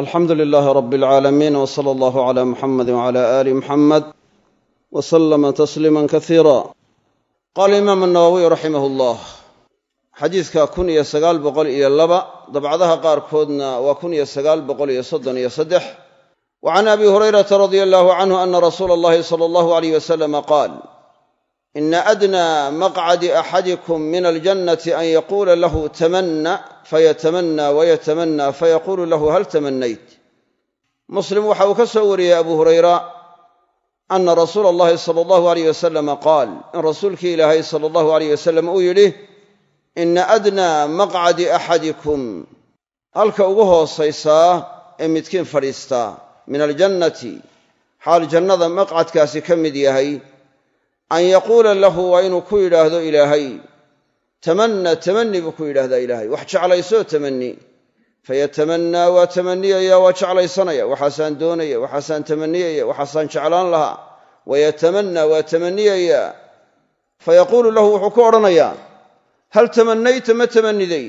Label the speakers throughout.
Speaker 1: alxamdu lilaahi rab اlcaalamiin w sala allahu cala muxamedi wcala ali muxamed w slama tasliima kasiira qaala imaamu nawowiy raximah اllah xadiidka kun iyo sagaal boqol iyo laba dabcadaha qaarkoodna waa kun iyo sagaal boqol iyo soddon iyo saddex wa can abi hurayrata radia allahu canhu ana rasuula allahi sala allahu alayh wasalama qaal ina adnaa maqcadi axadikum min aljannati an yaquula lahu tamanna fayatamannaa wayatamanna fayaquulu lahu hal tamannayt muslim waxa uu ka soo wariyey abu hurayra ana rasuula allahi sala allahu alayh wasalama qaal in rasuulkii ilaahay sala allahu alayh wasalam uu yidhi ina adnaa maqcadi axadikum halka ugu hoosaysaa ee midkiin fadhiistaa min aljannati xaal jannada maqcadkaasi ka mid yahay an yaquula lahu waa inuu ku yidhaahdo ilaahay tamanna tamanni buu ku yidhahdaa ilaahay wax jeclaysoo tamanni fayatamannaa waa tamaniyaya waa jeclaysanaya waxaasaan doonaya waxaasaan tamaniyaya waxaasaan jeclaan lahaa wayatamanaa waa tamaniyayaa fayaquulu lahu wuxuu ku odhanayaa hal tamannayta ma tamaniday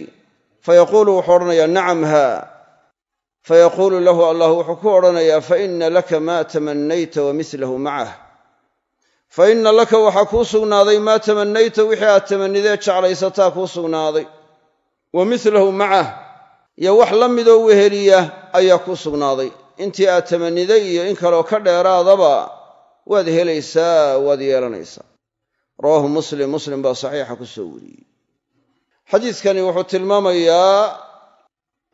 Speaker 1: fayaquulu wuxuu odhanayaa nacam haa fayaquulu lahu allah wuxuu ku odhanayaa faina laka maa tamanayta wa milahu macah fa inna laka waxaa kuu sugnaaday maa tamannayta wixii aad tamanidee jeclaysataa kuu sugnaaday wa midlahu macah iyo wax la midoo weheliya ayaa kuu sugnaaday intii aad tamaniday iyo in kaleo ka dheeraadaba waad helaysaa waad yeelanaysaa rawaahu muslim muslim baa saxiixa ku soo wariyey xadiidkani wuxuu tilmaamayaa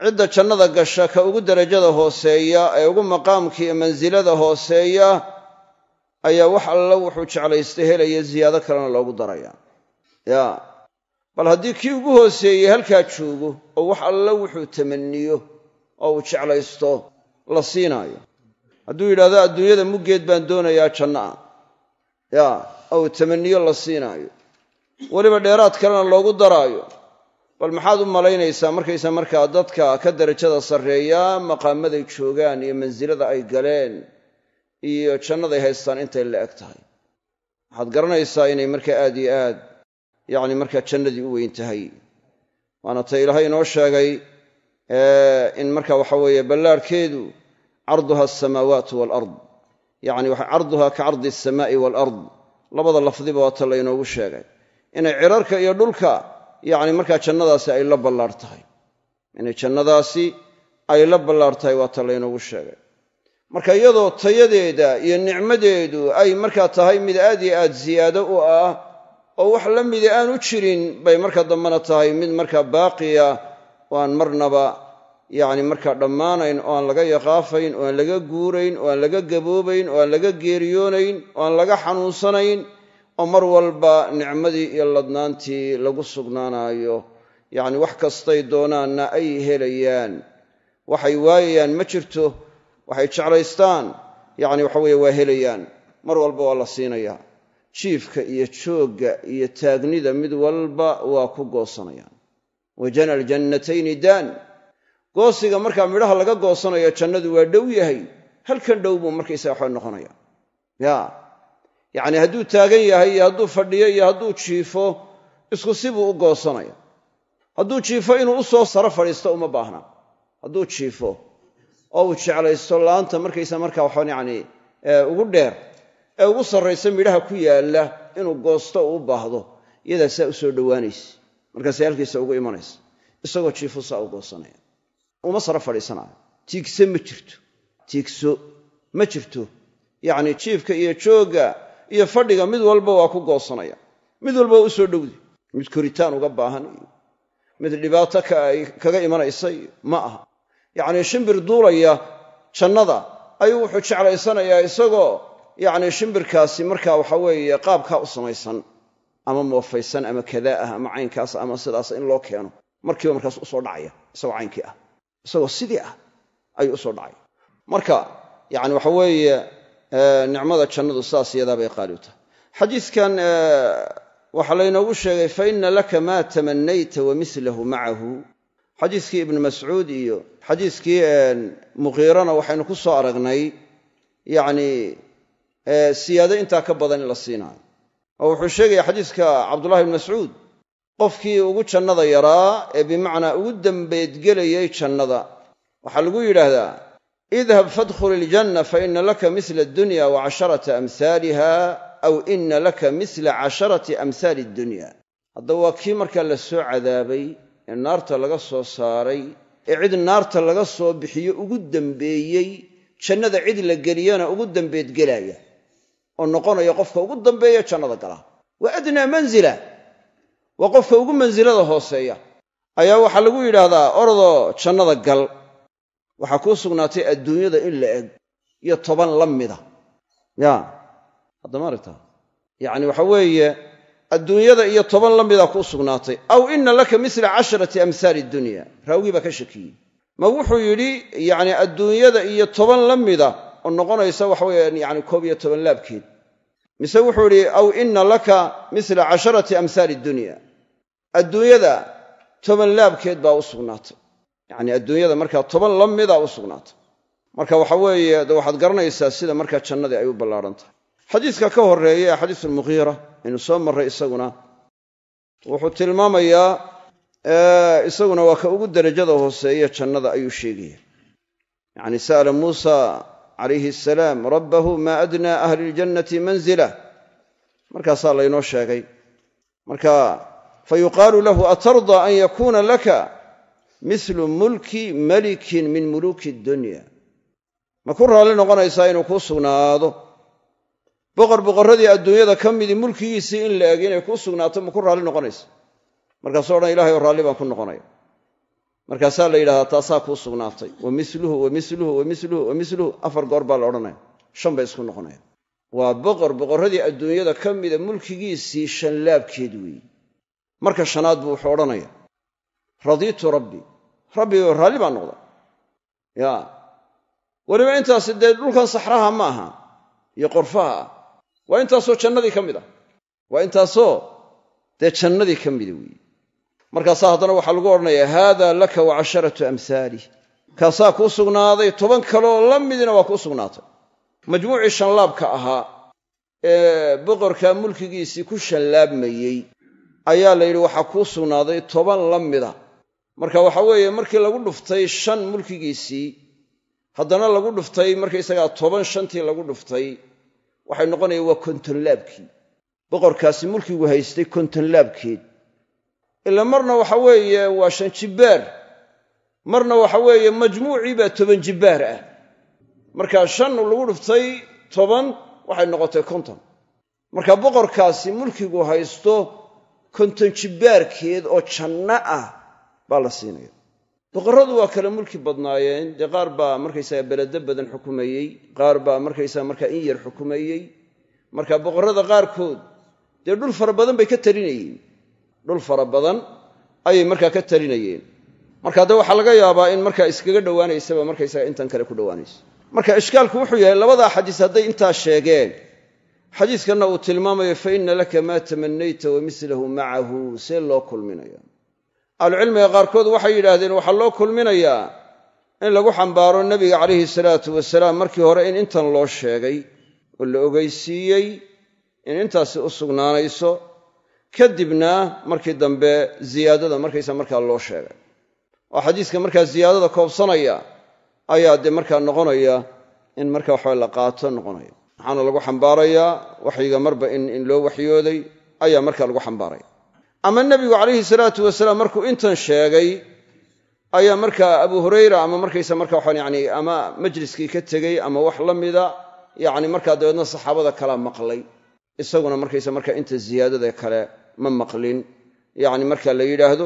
Speaker 1: cidda jannada gasha ka ugu derajada hooseeya ee ugu maqaamkii mansilada hooseeya ayaa wax alla wuxuu jeclaystay helaya ziyaado kalena loogu daraya yaa bal haddii kii ugu hooseeyey halkaa joogo oo wax alla wuxuu tamaniyo oo uu jeclaysto la siinaayo hadduu yidhahdo adduunyada muggeed baan doonayaa janno yaa oo ou tamanniyo la siinaayo weliba dheeraad kalena loogu daraayo bal maxaad u malaynaysaa markaysa markaa dadka ka darajada sarreeyaa maqaamaday joogaan iyo mansilada ay galeen iyo jannaday haystaan intay la eg tahay waxaad garanaysaa inay markaa aad iyo aad yacni markaa jannadii u weyn tahay waana ta ilaahay inoo sheegay eh, in marka waxa weeye ballaarkeedu carduha asamaawaatu waalard yacni carduha ka cardi asamaa'i waalard labada lafdiba waa ta laynoogu sheegay inay cirarka iyo dhulka yacni markaa jannadaasi ay la ballaar tahay inay jannadaasi ay la ballaar tahay waa ta laynoogu sheegay marka iyadoo tayadeeda iyo nicmadeedu ay markaa tahay mid aad iyo aad ziyaado u ah oo wax la mida aan u jirin bay marka dambena tahay mid markaa baaqiya oo aan marnaba yacni markaa dhammaanayn oo aan laga yaqaafayn oo aan laga guurayn oo aan laga gaboobayn oo aan laga geeriyoonayn oo aan laga xanuunsanayn oo mar walba nicmadii iyo ladnaantii lagu sugnaanaayo yacni wax kastay doonaanna ay helayaan waxay waayayaan ma jirto waxay jeclaystaan yacni waxa weeye waa helayaan mar walba waa la siinayaa jiifka iyo joogga iyo taagnida mid walba waa ku goosanayaan wajana aljannatayni daan goosiga markaa midhaha laga goosanayo jannadu waa dhow yahay halkan dhow buu markaysaga waxba noqonaya ya yacni hadduu taagan yahay iyo hadduu fadhiyo iyo hadduu jiifo isku sibuu u goosanaya hadduu jiifo inuu u soo saro fadhiisto uma baahna hadduu jiifo oo uu jeclaysto laanta markaysa marka waxaan yacni ugu dheer ee ugu sarraysa midhaha ku yaalla inuu goosto uu u baahdo iyadaasaa u soo dhowaanaysa markaasay halkiisa ugu imanaysa isagoo jiifusaa u goosanaya uma sara fadhiisanaayo tiigse ma jirto tiigso ma jirto yacni jiifka iyo joogga iyo fadhiga mid walba waa ku goosanaya mid walba waa u soo dhowdi mid koritaan uga baahan iyo mid dhibaato kaay kaga imanaysay ma aha yacni shimbir duulaya jannada ayuu wuxuu jeclaysanayaa isagoo yacni shimbirkaasi markaa waxa weeye qaabkaa u samaysan ama moofaysan ama kadaa ah ama caynkaas ama sidaas in loo keeno markiiba markaas usoo dhacaya isagoo caynkii ah isagoo sidii ah ayuu usoo dhacaya marka yani waxa weeye nicmada jannadu sidaas iyadaabay qaali u tahay xadiidkan waxaa laynoogu sheegay fa ina laka maa tamanayta wa milahu macahu xadiiskii ibnu mascuud iyo xadiiskii mukhiirana waxaynu ku soo aragnay yani siyaado intaa ka badan in la siinaayo oo wuxuu sheegaya xadiiska cabdullahi ibn mascuud qofkii ugu jannada yaraa ee bimacnaa ugu dembeedgelayay jannada waxaa lagu yidhaahdaa idhab fadkhul iljanna faina laka mila dunya wacasharata casharata amhaaliha aw ina laka mila casharati amhaali addunya hadda waa kii markaa lasoo cadaabay ee naarta laga soo saaray ee cid naarta laga soo bixiyo ugu dambeeyey jannada cid la geliyana ugu dambeedgelaya oo noqonaya qofka ugu dambeeya jannada gala wa adnaa manzila waa qofka ugu mansilada hooseeya ayaa waxaa lagu yidhaahdaa ordo jannada gal waxaa kuu sugnaatay adduunyada in la eg iyo toban la mida ya hadda maaragta yacni waxa weeye adduunyada iyo toban la mida ku sugnaatay aw ina laka mila casharati amhaali dunya raawii baa ka shakiyey ma wuxuu yidhi yacni adduunyada iyo toban la mida oo noqonaysa waxa weeyaan yacni koob iyo toban laabkeed mise wuxuu yidhi aw ina laka mila casharati amhaali dunya adduunyada toban laabkeed baa u sugnaatay yacni adduunyada markaa toban la mida u sugnaatay marka waxa weeye waxaad garanaysaa sida markaa jannadii ay u ballaadhan tahay xadiiska ka horeeya ee xadiisu lmughiira inuu soo marray isaguna wuxuu tilmaamayaa isaguna waa ka ugu darajada hooseeya jannada ayuu sheegaya yacni sa'ala muusa calayhi salaam rabbahu maa adnaa ahli iljannati manzila markaasaa laynoo sheegay marka fa lahu atardaa an yakuuna laka milu mulki malikin min muluki dunya ma ku raalli noqonaysaa inuu kuu sugnaado boqor boqorradii adduunyada ka midii mulkigiisii in la eg inay ku sugnaato ma ku raalli noqonaysa markaasoo dhan ilahay oo raalli baan ku noqonaya markaasaa la yidhahdaa taasaa kuu sugnaatay wa miluhu wa miluhu afar goor baa la odhanaya shan bay isku noqonaya waa boqor boqorradii adduunyada ka mida mulkigiisii shanlaabkeed weeye marka shanaad buu wuxuu odhanaya radiitu rabbi rabbigo raalli baa noqda ya weliba intaasi dee dhulkan saxraha ma aha iyo qorfaha ah waa intaasoo jannadii ka mid ah waa intaasoo dee jannadii ka mida weeye markaasaa haddana waxaa lagu odhanayaa haadaa laka wa casharatu amhaalih kaasaa kuu sugnaaday toban kaleoo la midina waa kuu sugnaatay majmuucii shanlaabka ahaa ee boqorkaa mulkigiisii ku shanlaabmayey ayaa la yidhi waxaa kuu sugnaaday toban la mida marka waxa weeye markii lagu dhuftay shan mulkigiisii haddana lagu dhuftay markaysagaa toban shantii lagu dhuftay waxay noqonayaan waa kontonlaabkii boqorkaasi mulkigu haystay kontonlaabkeed ila marna waxa weeye waa shan jibbaar marna waxa weeye majmuucii baa toban jibbaar ah markaa shan lagu dhuftay toban waxay noqotay konton marka boqorkaasi mulkigu haysto konton jibbaarkeed oo janno ah baa la siinaya boqoradu waa kala mulki badnaayeen dee qaar baa markaysaga beleda badan xukumayey qaar baa markaysaga markaa in yar xukumeeyey marka boqorada qaarkood dee dhul fara badan bay ka talinayeen dhul fara badan ayay markaa ka talinayeen marka de waxaa laga yaabaa in markaa iskaga dhowaanaysaba markaysaga intan kale ku dhowaanayso marka ishkaalku wuxuu yahay labadaa xadiis hadday intaa sheegeen xadiiskanna uu tilmaamayo fa inna laka maa tamanayta wa milahu macahu see loo kulminayo ahlucilmiga qaarkood waxay yidhaahdeen waxaa loo kulminayaa in lagu xambaaro nebiga calayhi salaatu wasalaam markii hore in intan loo sheegay oo la ogeysiiyey in intaasi u sugnaanayso kadibna markii dambe ziyaadada markaysa markaa loo sheegay oo xadiiska markaa ziyaadada koobsanaya ayaa dee markaa noqonaya in markaa waxaba la qaato noqonaya maxaana lagu xambaarayaa waxyiga marba in loo waxyooday ayaa markaa lagu xambaaraya ama nebigu calayhi salaatu wasalaam markuu intan sheegay ayaa markaa abu hurayra ama markaysa marka waxaan yani ama majliskii ka tegay ama wax la mida yacni markaa dabeedna saxaabada kala maqlay isaguna markaysa marka inta ziyaadada kale ma maqlin yacni marka la yidhaahdo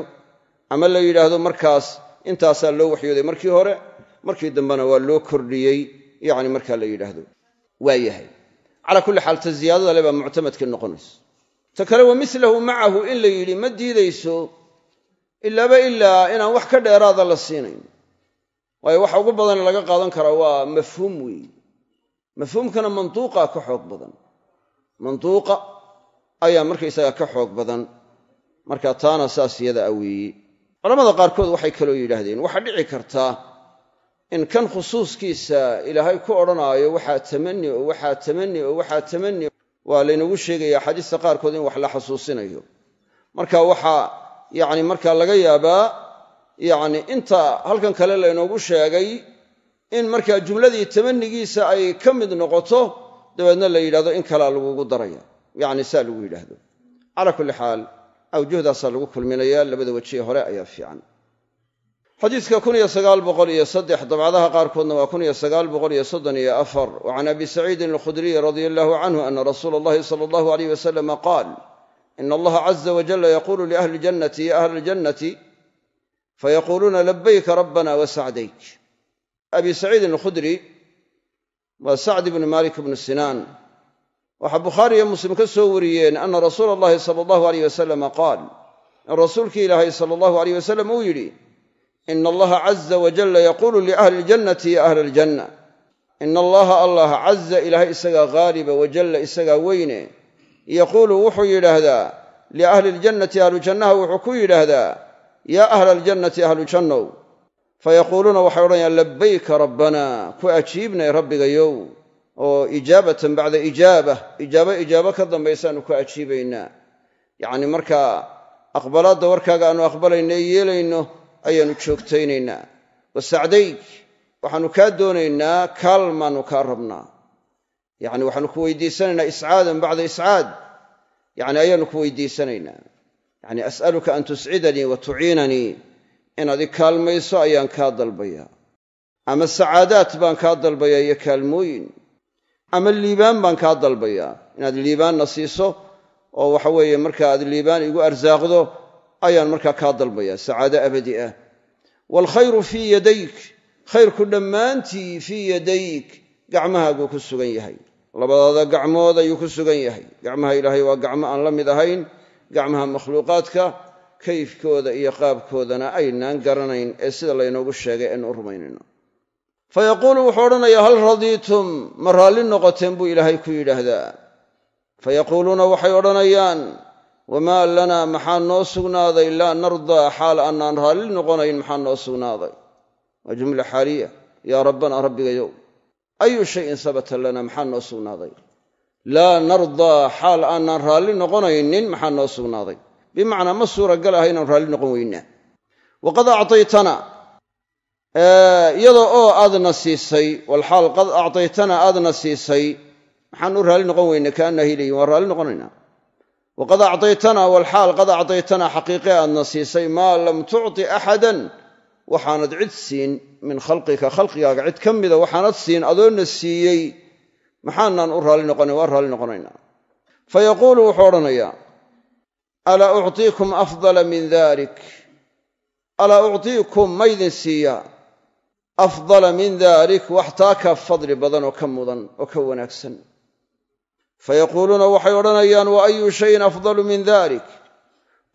Speaker 1: ama la yidhaahdo markaas intaasaa loo waxyooday markii hore markii dambena waa loo kordhiyey yacni marka la yidhaahdo waa yahay calaa kulli xaal ta ziyaadada le baa muctamadkii noqonaysa ta kale wa milahu macahu in la yidhi ma diidayso ilaaba ilaa inaan wax ka dheeraada la siinayn waayo waxa ugu badan laga qaadan karaa waa mafhuum weeye mafhuumkana mantuuqa ka xoog badan mantuuqa ayaa markaysaga ka xoog badan marka taana saas yada a culamada qaarkood waxay kaloo yidhaahdeen waxaa dhici kartaa in kan khusuuskiisa ilaahay ku odhanaayo waxaa tamani oo waxaa tamani oo waxaa tamani waa laynagu sheegaya axaadiista qaarkood in wax la xasuusinayo marka waxaa yani markaa laga yaabaa yani inta halkan kale laynoogu sheegay in markaa jumladii tamanigiisa ay ka mid noqoto dabeedna la yidhahdo in kalaa lagugu daraya yacni saa lagu yidhaahdo calaa kulli xaal awjuhdaasaa lagu kulminayaa labada wejiee hore ayaa fiican xadiidka kun iyo sagaal boqol iyo saddex dabcadaha qaarkoodna waa kun iyo sagaal boqol iyo soddon iyo afar wa can abi saciidin alkhudriy radia allahu canhu ana rasuula allahi sala allahu alayh wasalama qaal ina allaha caza wajala yaqulu liahli ljannati ya ahla ljannati fayaquuluuna labayka rabbana wa sacdayk abi saciidin alkhudri waa sacd bni malik bnu sinaan waxaa bukhaari iyo muslim ka soo wariyeen ana rasuula allahi sala allahu alayh wasalama qaal in rasuulkii ilaahay sala allahu alayh wasalam uu yidhi in allaha caza wajalla yaquulu liahli ljannati ya ahla aljanna ina allaha allah caza ilaahay isagaa haaliba wajalla isagaa weyne yaquulu wuxuu yidhaahdaa liahli ljannati ahlu jannaha wuxuu ku yidhaahdaa yaa ahla aljannati ahlu jannow fayaquuluuna waxay odhanayaan labayka rabbana ku ajiibnay rabbigayow oo ijaabatan bacda ijaaba ijaabo ijaabo ka dambaysaannu ku ajiibaynaa yacni markaa aqbalaadda warkaaga aannu aqbalayno yeelayno ayaannu joogtaynaynaa wasacdayk waxaannu kaa doonaynaa kaalmaannu kaa rabnaa yacni waxaannu ku weydiisanaynaa iscaadan bacda iscaad yacni ayaannu ku weydiisanaynaa yacni as'aluka an tuscidanii wa tuciinanii inaad i kaalmayso ayaan kaa dalbayaa ama sacaadaat baan kaa dalbayaa iyo kaalmooyin ama liibaan baan kaa dalbayaa inaad liibaanna siiso oo waxa weeye marka aad liibaan igu arsaaqdo ayaan markaa kaa dalbayaa sacaado abadi ah waalkhayru fii yadayk khayrku dhammaantii fii yadayk gacmahaaguu ku sugan yahay labadaada gacmood ayuu ku sugan yahay gacmaha ilaahay waa gacmo aan la mid ahayn gacmaha makhluuqaadka kayfkooda iyo qaabkoodana aynaan garanayn ee sida laynoogu sheegay aynu u rumaynayno fa yaquulu wuxuu odhanayaa hal radiitum ma raalli noqoteen buu ilaahay ku yidhaahdaa fa yaquuluuna waxay odhanayaan wamaa lanaa maxaa noo sugnaaday laa nardaa xaal annaan raalli noqonayn maxaa noo sugnaaday waa jumla xaaliya yaa rabbanaa rabbigayow ayu shayin sabata lanaa maxaa noo sugnaaday laa nardaa xaal aanaan raalli noqonaynin maxaa noo sugnaaday bimacnaa ma suuragal ah inaan raalli noqon weynaa waqad actaytanaa iyadoo oo aadna siisay walxaal qad actaytanaa aadna siisay maxaan u raalli noqon weynaa kaanna waan raalli noqonaynaa waqad acdaytana walxaal qad acdaytanaa xaqiiqe aadna siisay maa lam tucti axadan waxaanad cid siin min khalqika khalqigaaga cid ka mida waxaanad siin adoonna siiyey maxaanaan u raalli noqonayn waan raalli noqonaynaa fa yaquulu wuxuu odhanayaa alaa uctiikum afdala min dalik alaa uctiikum maydin siiyaa afdala min dalik wax taa ka fadli badan oo ka mudan oo ka wanaagsan fayaquuluuna waxay odhanayaan wa ayu shayin afdalu min dalik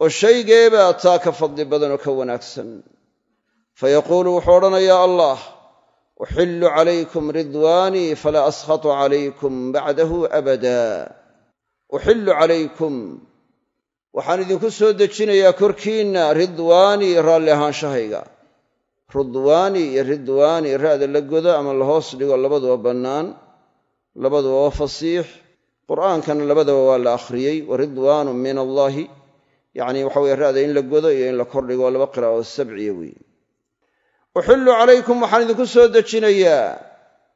Speaker 1: oo shaygeebaa taa ka fadli badan oo ka wanaagsan fayaquulu wuxuu odhanayaa allah uxillu calaykum ridwaanii falaa askhatu calaykum bacdahu abada uxillu calaykum waxaan idinku soo dejinayaa korkiinna ridwaanii raalli ahaanshahayga ridwaani iyo ridwaani ra'da la godo ama la hoos dhigo labaduba bannaan labaduba waa fasiix qur'aankana labadaba waa la akhriyey wa ridwaanu min allaahi yacni waxa weye raada in la godo iyo in la kordhigo laba qira oo sabciya weeye uxillu calaykum waxaan idinku soo dejinayaa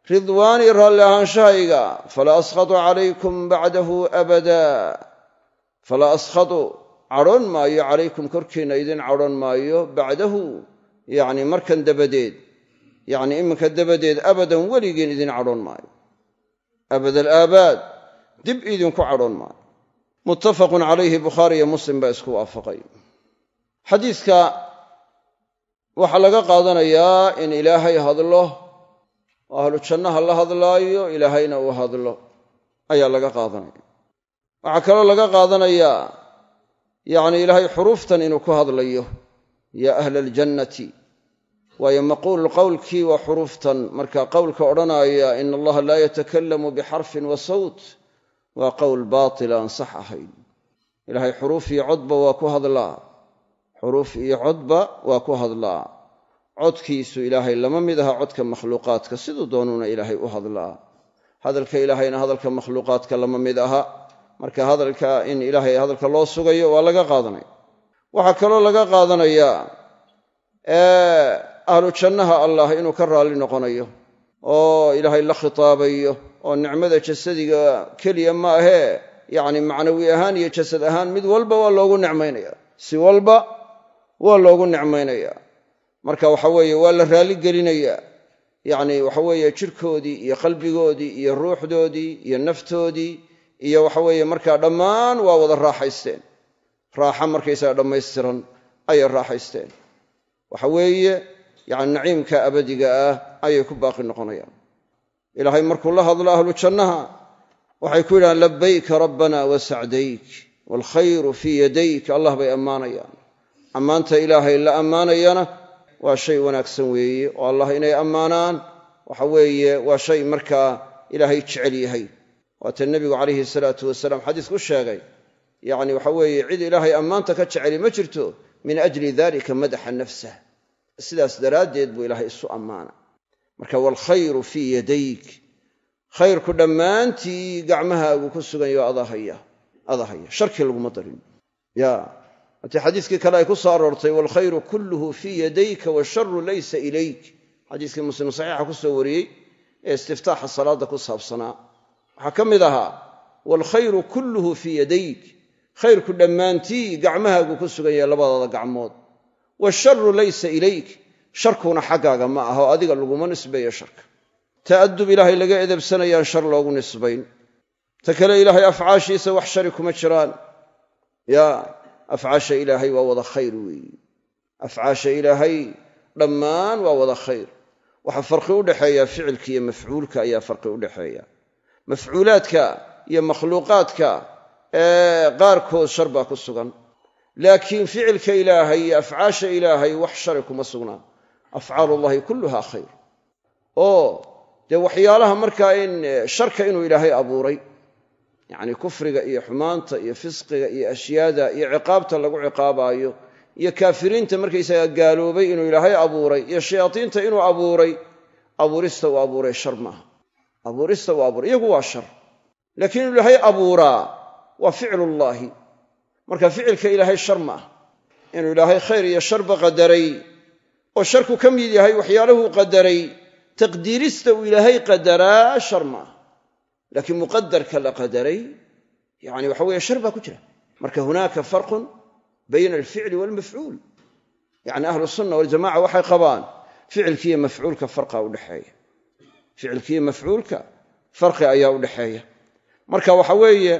Speaker 1: ridwaanii raalli ahaanshahayga falaa askhatu calaykum bacdahu abada falaa askhatu cadhoon maayo calaykum korkiinna idin cadhoon maayo bacdahu yacni markan dabadeed yacni iminka dabadeed abadan weligiin idin cadhoon maayo abad alaabaad dib idinku cadhoon maayo muttafaqun calayhi bukhaari iyo muslim baa isku waafaqay xadiidka waxaa laga qaadanayaa in ilaahay hadlo oo ahlu jannaha la hadlaayo ilaahayna uu hadlo ayaa laga qaadanaya waxaa kaloo laga qaadanayaa yacni ilaahay xuruuftan inuu ku hadlayo yaa ahla aljannati waayo maquulu qowlkii waa xuruuftan marka qowlka odhanaya ina allaha laa yatakalamu bixarfin wa sawt waa qowl baatil aan sax ahayn ilaahay xuruuf iyo codba waa ku hadlaa xuruuf iyo codba waa ku hadlaa codkiisu ilaahay lama mid aha codka makhluuqaadka siduu doonuuna ilaahay u hadlaa hadalka ilaahayna hadalka makhluuqaadka lama mid aha marka hadalka in ilaahay hadalka loo sugayo waa laga qaadanaya waxaa kaloo laga qaadanayaa ahlu jannaha allah inuu ka raalli noqonayo oo ilaahay la khitaabayo oo nicmada jasadiga keliya ma ahee yacni macnawi ahaan iyo jasad ahaan mid walba waa loogu nicmaynaya si walba waa loogu nicmaynaya marka waxa weeye waa la raaligelinayaa yacni waxa weeye jirkoodii iyo qalbigoodii iyo ruuxdoodii iyo naftoodii iyo waxa weeye markaa dhammaan waa wada raaxaysteen raaxa markaysaga dhammaystiran ayay raaxaysteen waxa weeye yani naciimka abadiga ah ayay ku baaqi noqonayaan ilaahay markuu la hadlo ahlu jannaha waxay ku yidhahaan labayka rabbana wasacdayk walkhayru fii yadayk allah bay ammaanayaan ammaanta ilaahay la ammaanayana waa shay wanaagsan weeye oo allah inay ammaanaan waxa weeye waa shay markaa ilaahay jecel yahay waata nebigu calayhi salaatu wasalaam xadiis ku sheegay yacni waxa weeye cid ilaahay ammaanta ka jeceli ma jirto min ajli dalika madaxa nafsah sidaas daraaddeed buu ilaahay isu ammaana marka waalkhayru fii yadayk khayrku dhammaantii gacmahaagu ku suganyo ada haya sharkii laguma darin ya hatii xadiiskii kale ay ku soo aroortay waalkhayru kulluhu fii yadayka washaru laysa ilayk xadiiskii muslim saxiixa ku soo wariyey ee istiftaaxa salaadda ku saabsanaa waxaa ka mid ahaa waalkhayru kulluhu fii yadayk khayrku dhammaantii gacmahaagu ku sugan yahay labadaada gacmood waasharu laysa ilayk sharkuna xaggaaga ma aho adiga laguma nisbeeyo sharka ta'adub ilaahay laga edebsanayaan shar loogu nisbayn ta kale ilaahay afcaashiisa wax shari kuma jiraan yaa afcaasha ilaahay waa wada khayr weeye afcaasha ilaahay dhammaan waa wada khayr waxaa farqi u dhaxeeya ficilka iyo mafcuulka ayaa farqi u dhaxeeya mafcuulaadka iyo makhluuqaadka ee qaarkood shar baa ku sugan laakiin ficilka ilaahay iyo afcaasha ilaahay wax shari kuma sugnaa afcaal ullahi kulluha khayr oo dee waxyaalaha markaa in e, sharka inuu ilaahay abuuray yacni kufriga iyo xumaanta iyo fisqiga iyo ashyaada iyo ciqaabta lagu ciqaabaayo iyo kaafiriinta markaysaga gaaloobay inuu ilaahay abuuray iyo shayaadiinta inuu abuuray abuurista uu abuuray shar maaha abuurista uu abuuray iyagu waa shar laakiin inuu ilaahay abuuraa waa ficlullaahi marka ficilka ilaahay shar ma inuu ilaahay khayr iyo sharba qadaray oo sharku ka mid yahay waxyaalahu qadaray taqdiirista uu ilaahay qadaraa shar maaha laakiin muqadarka la qadaray yani waxa weeye shar baa ku jira marka hunaaka farqun bayna alficli walmafcuul yani ahlu sunna waljamaca waxay qabaan ficilkiiyo mafcuulka fara udhexeeya ficilkiiyo mafcuulka farqi ayaa udhexeeya marka waxa weeye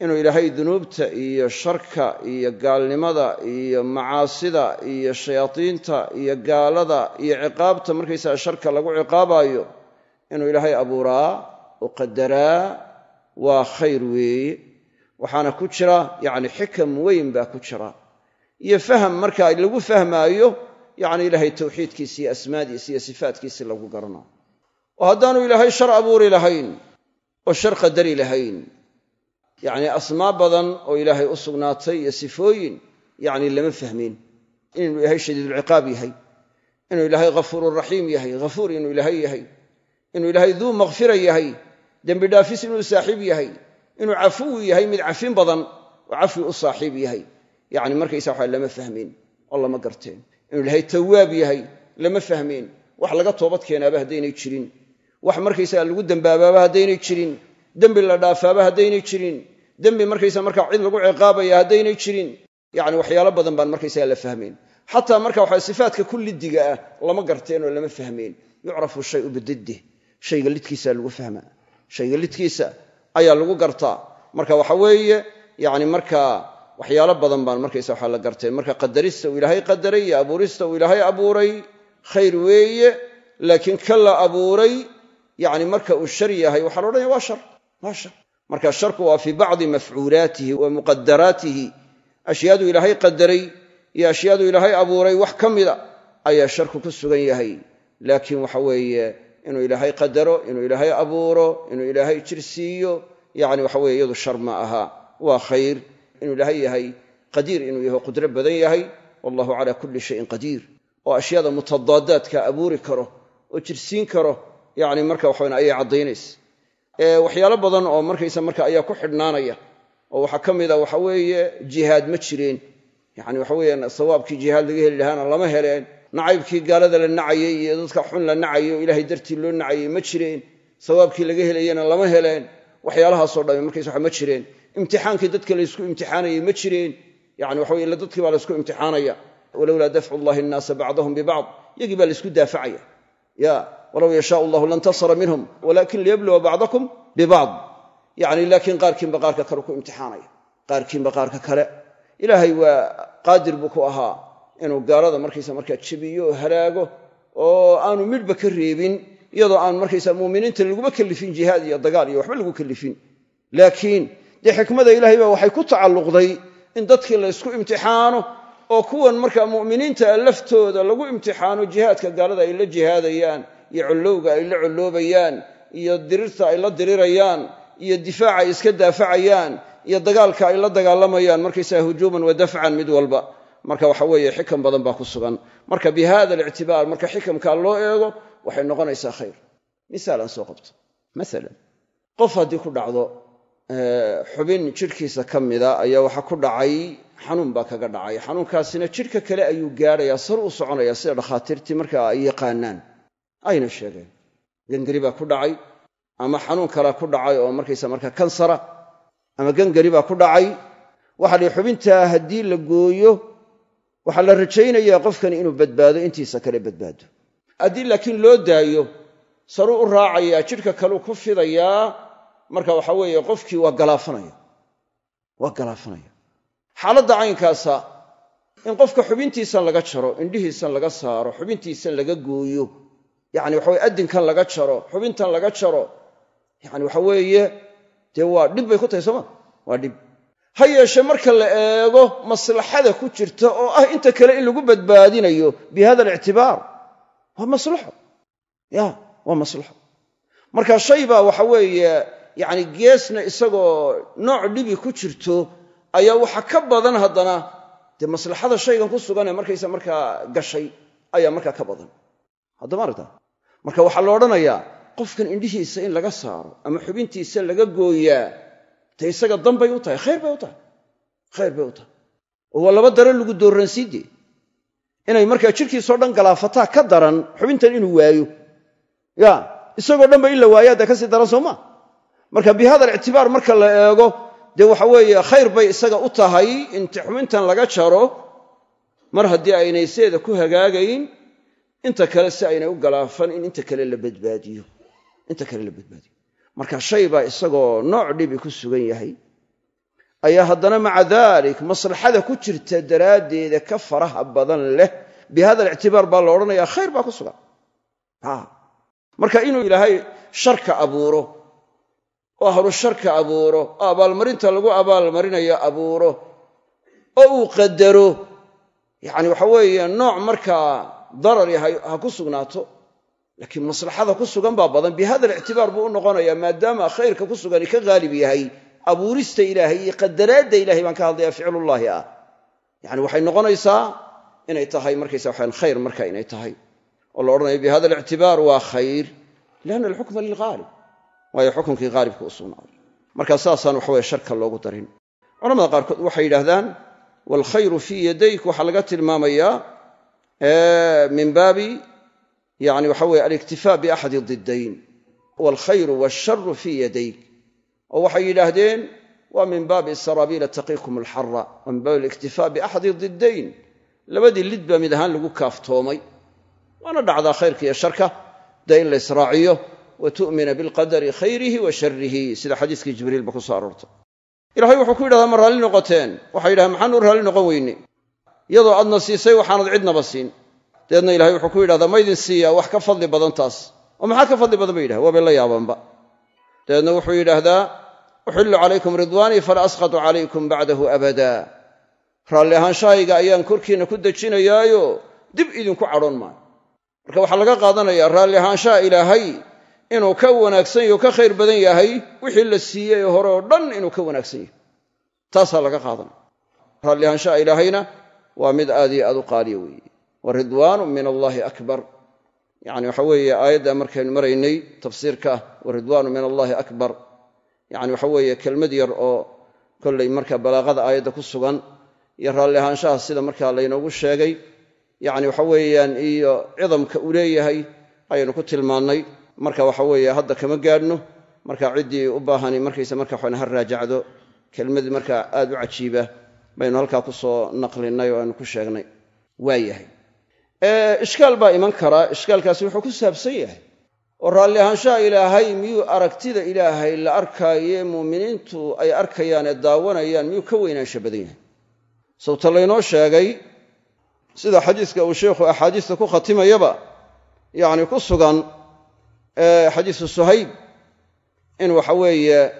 Speaker 1: inuu ilaahay dunuubta iyo sharka iyo gaalnimada iyo macaasida iyo shayaadiinta iyo gaalada iyo ciqaabta markaysaga sharka lagu ciqaabaayo inuu ilaahay abuuraa oo qadaraa waa khayr weeye waxaana ku jira yacni xikam weyn baa ku jira iyo faham markaa lagu fahmaayo yacni ilaahay tawxiidkiisi iyo asmaadiisi iyo sifaatkiisi lagu garanao oo haddaanu ilaahay shar abuuri lahayn oo shar qadari lahayn yacni asmaa badan oo ilaahay u sugnaatay iyo sifooyin yacni lama fahmin inuu ilaahay shadiidulciqaab yahay inuu ilaahay hafuururaxiim yahay hafuur inuu ilaahay yahay inuu ilaahay duu makfira yahay dembi dhaafis inuu saaxiib yahay inuu cafuwu yahay mid cafin badan oo cafwi u saaxiib yahay yacni markaysa waxa lama fahmin oo lama garteen inuu ilaahay tawaab yahay lama fahmin wax laga toobad keenaaba haddaynay jirin wax markaysa lagu dembaabaaba haddaynay jirin dembi la dhaafaaba haddaynay jirin dembi markaysa markaa cid lagu ciqaabaya haddaynay jirin yani waxyaalo badan baan markaysaga la fahmayn xataa marka waxa sifaatka ku liddiga ah lama garteenoo lama fahmayn yucrafu shayu bididih shayga lidkiisa lagu fahmaa shayga lidkiisa ayaa lagu gartaa marka waxa weeye yani markaa waxyaalo badan baan markaysa waxa la garteen marka qadarista uu ilaahay qadaray iyo abuurista uu ilaahay abuuray khayr weeye laakiin ka abuuray yani marka uu shar yahay waxaan odhanaya waa shar waa marka sharku waa fii bacdi mafcuulaatihi wa muqadaraatihi ashyaaduu ilaahay qadaray iyo ashyaaduu ilaahay abuuray wax ka a ayaa sharku ku sugan yahay laakiin waxa weeye inuu ilaahay qadaro inuu ilaahay abuuro inuu ilaahay jir siiyo yani waxa weye iyadu shar ma aha waa khayr inuu ilaahay yahay qadiir inuu yaho qudro badan yahay wallahu calaa kulli shayin qadiir oo ashyaada mutadaadaadka abuuri karo oo jirsiin karo yani marka waxawen ayay caddaynaysa waxyaalo badan oo markaysa marka ayaa ku xidhnaanaya oo waxaa ka mida ah waxa weeye jihaad ma jireen yani waxa weeyaan sawaabkii jihaad laga heli lahaana lama heleen nacaybkii gaalada la nacayay iyo dadka xun la nacayay oo ilaahay dartii loo nacayey ma jireen sawaabkii laga helayana lama heleen waxyaalahaasoo dhami markaysa wa ma jireen imtixaankii dadka laysku imtixaanayay ma jireen yani waxa ila dadkii baa laysku imtixaanaya walowlaa dafcu llahi nnaasa bacdahum bibacd yagii baa laysku daafacaya ya walow yashaau allahu lantasara minhum walakin liyabluwa bacdakum bibacd yani laakiin qaarkiinba qaarka kale ku imtixaanaya qaarkiinba qaarka kale ilaahay waa qaadir buu ku ahaa inuu gaalada markaysa markaa jebiyo oo halaago oo aanu midhba ka reebin iyadoo aan markaysa muuminiinta laguma kalifin jihaad iyo dagaal iyo waxba lagu kalifin laakiin dee xikmada ilaahay ba waxay ku tacalluqday in dadkii laysku imtixaano oo kuwan marka mu'miniinta laftooda lagu imtixaano jihaadka gaalada ay la jihaadayaan iyo collowga ay la colloobayaan iyo dirirta ay la dirirayaan iyo difaaca ay iska daafacayaan iyo dagaalka ay la dagaalamayaan markaysaa hujuuman wa dafcan mid walba marka waxa weeye xikam badan baa ku sugan marka bi hada alictibaar marka xikamkaa loo eego waxay noqonaysaa khayr misaal aan soo qabto maalan qof haddii ku dhacdo eh, xubin jirkiisa ka mida ayaa waxaa ku dhacay xanuun baa kaga dhacay xanuunkaasina jidhka kale ayuu gaadhayaa sar u soconayaa sida dhakhaatiirtii markaa ay yaqaanaan ayna sheegeen gangari baa ku dhacay ama xanuun kalea ku dhacay oo markaysa marka kansara ama gangari baa ku dhacay waxaa lii xubintaa haddii la gooyo waxaa la rajaynayaa qofkani inuu badbaado intiisa kale badbaado haddii laakiin loo daayo saruu u raacayaa jidhka kaluu ku fidayaa marka waxa weeye qofkii waa galaafanaya waa galaafanaya xaaladda caynkaasa in qofka xubintiisan laga jaro indhihiisan laga saaro xubintiisan laga gooyo yacni waxaweye addinkan laga jaro xubintan laga jaro yacni waxa weeye dee waa dhib bay ku tahay sooma waa dhib ha yeeshee marka la eego maslaxada ku jirta oo ah inta kale in lagu badbaadinayo bi hada alictibaar waa maslaxo ya waa maslaxo marka shay baa waxa weeye yacni geesna isagoo nooc dhibi ku jirto ayaa waxaa ka badan haddana dee maslaxada shaygan ku sugan ee markaysa markaa gashay ayaa markaa ka badan haddama aragta marka waxaa la odhanayaa qofkan indhihiisa in laga saaro ama xubintiisa laga gooyaa dee isaga danbay u tahay khayr bay u tahay khayr bay u tahay oo waa laba dare lagu doorransiide inay markaa jirkiisao dhan galaafataa ka daran xubintan inuu waayo ya isagoo dhanba in la waayaa dee kasii daran soo maa marka bihada alictibaar marka la eego dee waxa weeye khayr bay isaga u tahay in xumintan laga jaro mar haddii aynay seeda ku hagaagayn inta kale si aynay u galaafan in inta kale la badbaadiyo inta kale la badbaadiyo marka shay baa isagoo nooc dhibi ku sugan yahay ayaa haddana maca dalik maslaxada ku jirta daraaddeeda ka faraha badan leh bi hada alictibaar baa la odhanayaa khayr baa ku sugan marka inuu ilaahay sharka abuuro oo ahlu abuuro oo abaalmarinta lagu abaalmarinayo abuuro oo uu qadaro yacni waxa weeye nooc markaa darari ha ku sugnaato laakiin maslaxada ku sugan baa badan bihada hada alictibaar buu u noqonayaa maadaama khayrka ku sugani ka haalib yahay abuurista ilaahay iyo qadaraadda ilahay baan ka hadlaya ficlullaahi ah yani waxay noqonaysaa inay tahay markaysa waxaan khayr marka inay tahay oo la odhanayo bi alictibaar waa khayr lianna alxukma lilhaalib waayo xukunkii qaalibka u sugnaaday marka saasaan waxaweye sharka loogu darin culamada qaarkood waxay yidhaahdaan waalkhayru fii yadayk waxaa laga tilmaamayaa min baabi yani waxa weye aliktifaa biaxadi diddayn waalkhayru waasharu fii yadayk oo waxay yidhaahdeen waa min baabi saraabiila taqiikum alxara waa baabi aliktifaa biaxadi diddayn labadii lid mid ahaan lagu kaaftoomay waana dhacdaa khayrka iyo sharka dee in la israaciyo watu'mina bilqadari khayrihi wa sharrihi sida xadiiskii jibriilba ku soo aroortay ilaahay wuxuu ku yidhahdaa ma raalli noqoteen waxay yidhahdeen maxaan u raalli noqon weyne iyadoo aadna siisay waxaanad cidnaba siin dabeedna ilahay wuxuu ku yidhahdaa maydin siiya wax ka fadli badan taas oo maxaa ka fadli badan ba yidhahda waabay la yaabanba dabeedna wuxuu yidhaahdaa uxillu calaykum ridwaanii fala asqatu calaykum bacdahu abada raalli ahaanshahayga ayaan korkiinna ku dejinayaayo dib idinku cadhoon maayo marka waxaa laga qaadanayaa raalli ahaanshaha ilaahay inuu ka wanaagsan yahy ka khayr badan yahay wixii la siiyey hore oo dhan inuu ka wanaagsan yahay taasaa laga qaadanaya raalli ahaanshaha ilaahayna waa mid aad iyo aad u qaaliya weeye wa ridwaanu min allaahi akbar yani waxa weeye aayaddaa markaynu maraynay tafsiirka ah wa ridwaanu min allaahi akbar yani waxa weeye kelmad yar oo kollay marka balaaqada aayadda ku sugan iyo raalli ahaanshaha sida markaa laynoogu sheegay yani waxa weeyaan iyo cidamka uu leeyahay ayaynu ku tilmaannay marka waxa weeye hadda kama gaadhno marka ciddii u baahani markaysa marka waxan ha raajacdo kelmad marka aad u cajiiba baynu halkaa ku soo naqlinay oo aynu ku sheegnay waayahay ishkaal baa iman karaa ishkaalkaasi wuxuu ku saabsan yahay oo raalli ahaanshaha ilaahay miyuu aragtida ilaahay la arkaaye muuminiintu ay arkayaan ee daawanayaan miyuu ka weynaansha badan yahay sababta laynoo sheegay sida xadiiska uu sheikhu axaadiista ku khatimayaba yacni ku sugan xadiidu suhayb in waxa weeye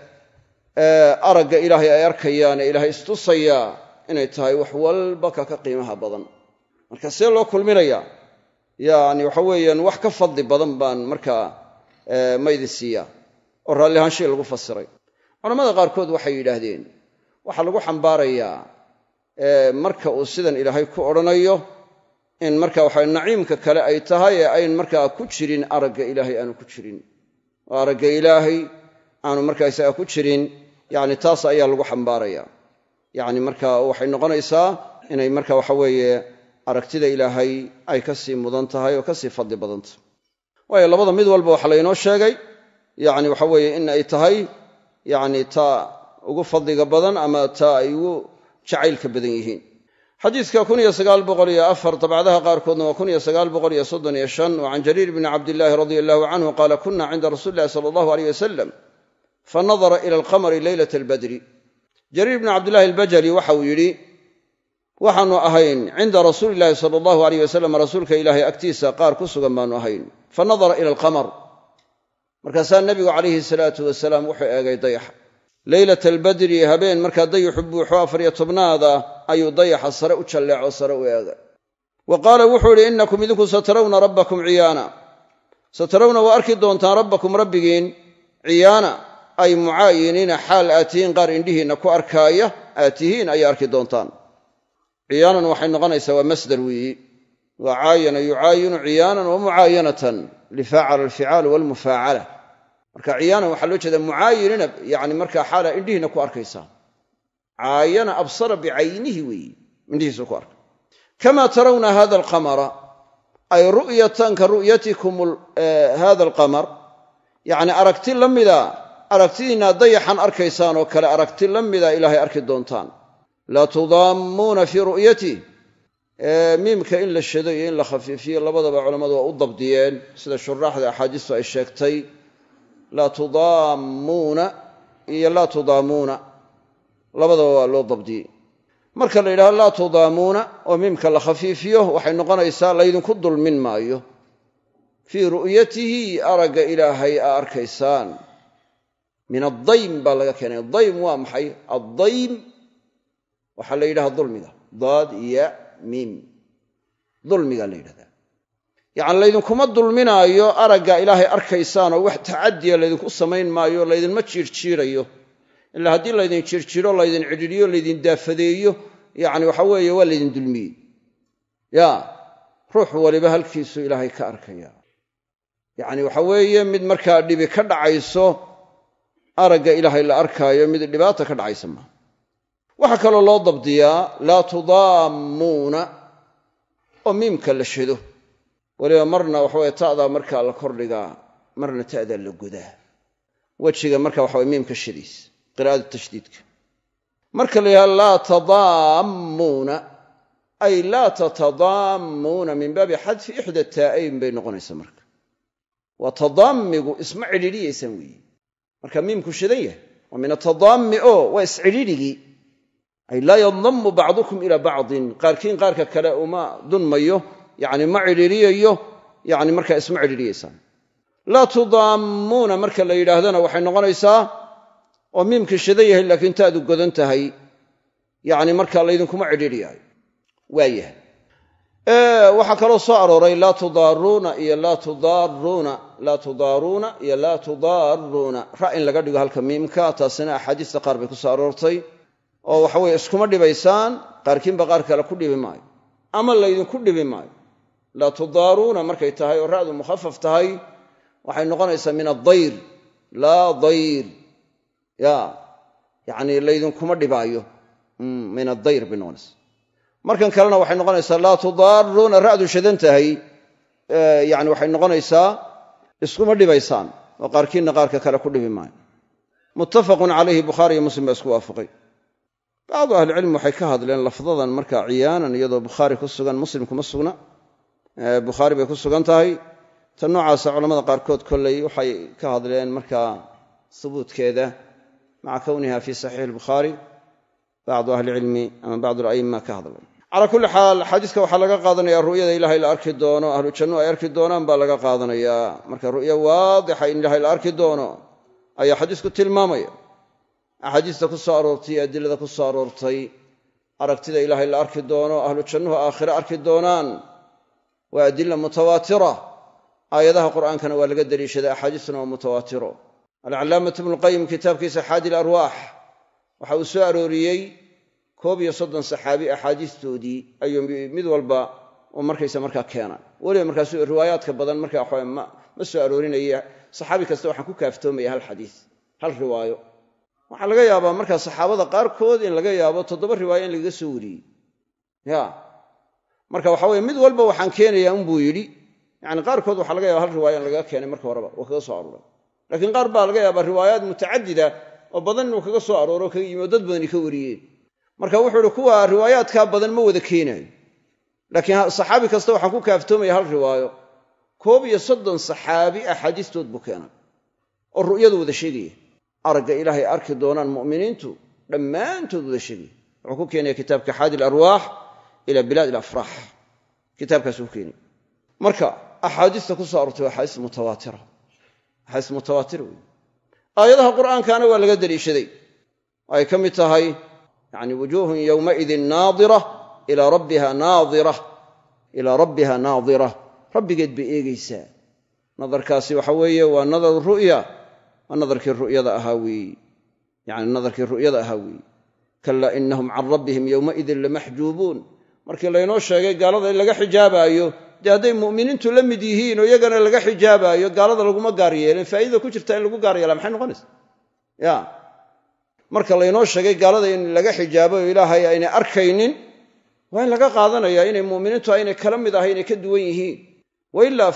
Speaker 1: aragga ilaahay ay arkayaane ilaahay istusaya inay tahay wax walba ka ka qiimaha badan marka see loo kulminayaa yani waxa weeyaan wax ka fadli badan baan markaa maydi siiyaa oo raalli ahaanshii lagu fasiray culammada qaarkood waxay yidhaahdeen waxaa lagu xambaarayaa marka uu sidan ilaahay ku odhanayo in marka waxa naciimka kale ay tahay ee ayn markaa ku jirin aragga ilaahay aanu ku jirin oo aragga ilaahay aanu markaysaga ku jirin yani taas ayaa lagu xambaaraya yani marka waxay noqonaysaa inay marka waxaweeye aragtida ilaahay ay kasii mudan tahay oo kasii fadli badan tahay waayo labada mid walba waxa laynoo sheegay yani waxaweeye in ay tahay yani ta ugu fadliga badan ama ta ay ugu jacaylka badan yihiin xadiidka kun iyo sagaal boqol iyo afar dabcadaha qaarkoodna waa kun iyo sagaal boqol iyo soddon iyo shan oo can jariir bni cabdillaahi radia allahu canhu qaala kuna cinda rasuuli illahi sala allahu aleyh wasalam fa nadara ila alqamari leylata albadri jariir bni cabdillahi albajali waxa uu yidhi waxaanu ahayn cinda rasuuli illahi sala allahu aleyh wasalam rasuulka ilaahay agtiisa qaar ku sugan baanu ahayn fa nadara ila alqamar markaasaa nebigu calayhi salaatu wasalaam wuxuu eegay dayaxa leylata albadri habeen markaa dayaxu buuxo afariyo tobnaada ayuu dayaxa sare u jalleeco sare u eegay wa qaala wuxuu idhi innakum idinku satarawna rabbakum ciyaana satarawna waa arki doontaan rabbakum rabbigiin ciyaana ay mucaayiniina xaal aad tihiin qaar indhihiinna ku arkaaya aad tihiin ayay arki doontaan ciyaanan waxay noqonaysaa waa masdar weeyi waa caayana yucaayinu ciyaanan wa mucaayanatan lifaacala alficaal walmufaacala marka ciyaanan waxaa loo jeedaa mucaayinina yani marka xaalaa indhihiinna ku arkaysaa caayana absara bicaynihi weeye indhihiisu ku arka kamaa tarawna hada alqamara ay ru'yatan ka ru'yatikum eh, hada alqamar yacni aragti la mida aragtidiinna dayaxan arkaysaan oo kale aragti la mida ilaahay arki doontaan laa tudaammuuna fii ru'yatih eh, miimka in la shado iyo in la khafiifiyo labadaba culammadu waa u dabdiyeen sida shuraaxda axaadiistu ay sheegtay laa tudaammuuna iyo laa tudaamuuna labadaba waa loo dabdiyey marka la yidhaho laa tudaamuuna oo miimka la khafiifiyo waxay noqonaysaa laydinku dulmin maayo fii ru'yatihi aragga ilaahay aa arkaysaan min addaym baa laga keenay daym waa maxay addaym waxaa la yidhaha dulmiga daad ya miim dulmiga la yidhahda yacni laydinkuma dulminaayo aragga ilaahay arkaysaan oo wax tacadiya laydinku samayn maayo laydinma jiirjiirayo ilaa haddii laydin jirjiro laydin cidhiidiyo laydin daafadeeyo yacni waxa weeye waa laydin dulmiyey ya ruux waliba halkiisu ilaahay ka arkaya yacni waxa weeye mid markaa dhibi ka dhacayso aragga ilaahay la arkaayo mid dhibaata ka dhacaysa maaha waxaa kaloo loo dabdiyaa laa tudaammuuna oo miimka la shido weliba marna waxaweye ta'daa markaa la kordhigaa marna ta'daa la gudaa wejiga marka waxaweye miimka shidiis qira'ada tashdiidka marka la yidhaha laa tadaammuuna ay laa tatadaammuuna min baabi xadfi ixda taa'ayn bay noqonaysaa marka waa tadaammigu isma cidhiidhiyaysaan weeye marka miimku shidan yahay waa min atadaammi o waa iscidhiidhigii ay laa yandamu bacdukum ilaa bacdin qaarkiin qaarka kale uma dunmayo yani ma cidhiidhiyayo yani markaa isma cidhiiriyaysaan laa tudaammuuna marka la yidhaahdana waxay noqonaysaa oo miimkii shida yahay laakiin taadu godan tahay yacni markaa laydinkuma cidhiidhyahay waayahay waxaa kaloo soo arooray laa tudaaruuna iyo laa tudaaruuna laa tudaaruuna iyo laa tudaaruuna ra' in laga dhigo halka miimka taasina axaadiista qaar bay ku soo aroortay oo waxa weye iskuma dhibaysaan qaarkiinba qaar kale ku dhibi maayo ama laydinku dhibi maayo laa tudaaruuna markay tahay oo ra'du mukhafaf tahay waxay noqonaysaa min adayr laa dayr ya yacni laydinkuma dhibaayo mm, min adayr binonas markan kalena waxay noqonaysaa laa tudaaruuna ra'du shadan tahay e, yani waxay noqonaysaa iskuma dhibaysaan oo qaarkiinna qaarka kale ku dhibi maayo muttafaqun calayhi bukhaariiyo muslim baa isku waafaqay bacdu ahli cilmi waxay ka hadleen lafdadan markaa ciyaanan iyadoo bukhaari ku sugan muslim kuma sugna e, bukhaari bay ku sugan tahay ta noocaasa culamada qaarkood kolley waxay ka hadleen markaa subuutkeeda maca kowniha fii saxiixi bukhaari bacdu ahlicilmi ama bacdu alamma ka hadlay calaa kulli xaal xadiiska waxaa laga qaadanaya ru'yada ilaahay la arki doono ahlu jannu ay arki doonaan baa laga qaadanayaa marka ru'yo waadixa in ilaahay la arki doono ayaa xadiisku tilmaamaya axaadiista ku soo aroortay iyo adilada ku soo aroortay aragtida ilaahay la arki doono ahlu jannuhu aakhire arki doonaan waa adila mutawaatira aayadaha qur'aankana waa laga deliishaday axaadiistuna waa mutawaatiro alcallaamat ibnuqayim kitaabkiisa xaadi larwaax waxa uu soo arooriyey koob iyo soddon saxaabi axaadiistoodii ayuu mid walba markaysa markaa keena weliba markaas riwaayaadka badan markaa ma soo aroorinaye saxaabi kasta waxaan ku kaaftoomaya hal xadiis hal riwaayo waxaa laga yaabaa markaa saxaabada qaarkood in laga yaabo toddoba riwaayo in lagaga soo wariyey ya marka waxa weye mid walba waxaan keenayaa unbuu yidhi yani qaarkood waxaa laga yaaba hal riwaayo in lagaga keenay marka horeba waa kaga soo aruuray laakiin qaar baa laga yaabaa riwaayaad mutacadida oo badan inuu kaga soo arooro kaga yimi oo dad badani ka wariyeen marka wuxuu ihi kuwa riwaayaadkaa badan ma wada keenaayo laakiin saxaabi kasta waxaan ku kaaftoomaya hal riwaayo koob iyo soddon saxaabi axaadiistood ah buu keenay oo ru'yadu wada sheegaya aragga ilaahay arki doonaan mu'miniintu dhammaantood wada sheegaya wuxuu ku keenaya kitaabka xaadi alarwaax ila bilaad ilafraax kitaabkaasuu ku keenaya marka axaadiista ku maxaa ismu tawaatir wey aayadaha qur'aankaana waa laga deliishaday ay ka mid tahay yani wujuuhun yowmaidin naadira ilaa rabbiha naadirah ilaa rabbiha naadira rabbigeed bay eegaysaa nadarkaasi waxa weeye waa nadar ru'ya waa nadarkii ru'yada ahaa weeye yani nadarkii ru'yada ahaa weeye kalaa inahum can rabbihim yowmaidin lamaxjuubuun markii laynoo sheegay gaalada in laga xijaabaayo dee hadday mu'miniintu la mid yihiin oo iyagana laga xijaabayo gaalada laguma gaar yeelin faa'idada ku jirta in lagu gaar yeelaa maxay noqonaysa ya marka laynoo sheegay gaalada in laga xijaabo oo ilaahay aynay arkaynin waa in laga qaadanayaa inay mu'miniintu aynay kala mid ahay inay ka duwan yihiin wa ilaa